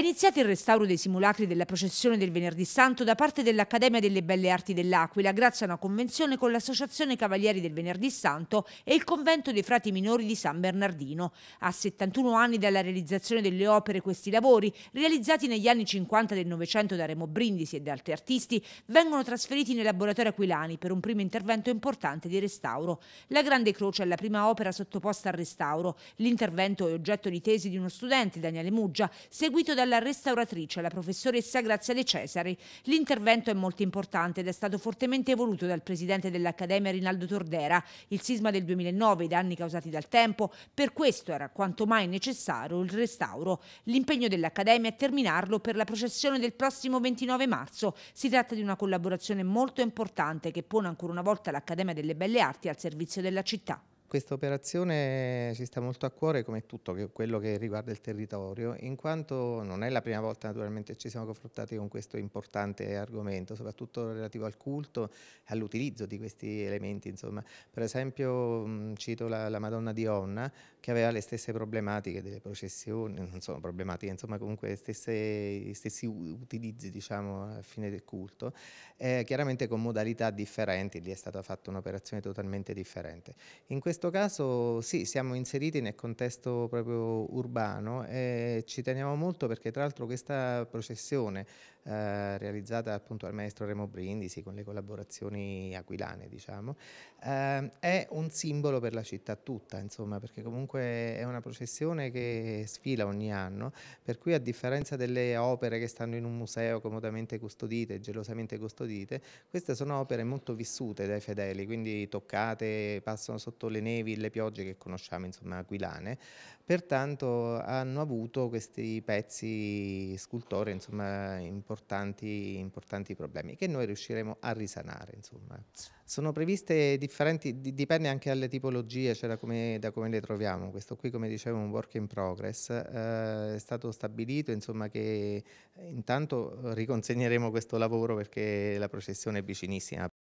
iniziato il restauro dei simulacri della processione del Venerdì Santo da parte dell'Accademia delle Belle Arti dell'Aquila grazie a una convenzione con l'Associazione Cavalieri del Venerdì Santo e il Convento dei Frati Minori di San Bernardino. A 71 anni dalla realizzazione delle opere questi lavori, realizzati negli anni 50 del Novecento da Remo Brindisi e da altri artisti, vengono trasferiti nei laboratori aquilani per un primo intervento importante di restauro. La Grande Croce è la prima opera sottoposta al restauro. L'intervento è oggetto di tesi di uno studente, Daniele Muggia, seguito dalla dalla restauratrice, la professoressa Grazia De Cesari. L'intervento è molto importante ed è stato fortemente voluto dal presidente dell'Accademia Rinaldo Tordera. Il sisma del 2009, i danni causati dal tempo, per questo era quanto mai necessario il restauro. L'impegno dell'Accademia è terminarlo per la processione del prossimo 29 marzo. Si tratta di una collaborazione molto importante che pone ancora una volta l'Accademia delle Belle Arti al servizio della città. Questa operazione ci sta molto a cuore come tutto quello che riguarda il territorio, in quanto non è la prima volta naturalmente ci siamo confrontati con questo importante argomento, soprattutto relativo al culto e all'utilizzo di questi elementi. Insomma. Per esempio cito la, la, Madonna di Onna che aveva le stesse problematiche delle processioni, non sono problematiche, insomma comunque stesse, gli stessi utilizzi diciamo, al fine del culto, eh, chiaramente con modalità differenti, lì è stata fatta un'operazione totalmente differente. In questo questo caso sì, siamo inseriti nel contesto proprio urbano e ci teniamo molto perché tra l'altro questa processione eh, realizzata appunto al maestro Remo Brindisi con le collaborazioni aquilane diciamo, eh, è un simbolo per la città tutta insomma perché comunque è una processione che sfila ogni anno per cui a differenza delle opere che stanno in un museo comodamente custodite, gelosamente custodite, queste sono opere molto vissute dai fedeli quindi toccate, passano sotto le nevi nevi, le piogge che conosciamo, insomma, aquilane. Pertanto hanno avuto questi pezzi scultori, insomma, importanti, importanti problemi che noi riusciremo a risanare, insomma. Sono previste differenti, dipende anche dalle tipologie, cioè da come, da come, le troviamo. Questo qui, come dicevo, è un work in progress. Eh, è stato stabilito insomma, che intanto riconsegneremo questo lavoro perché la processione è vicinissima.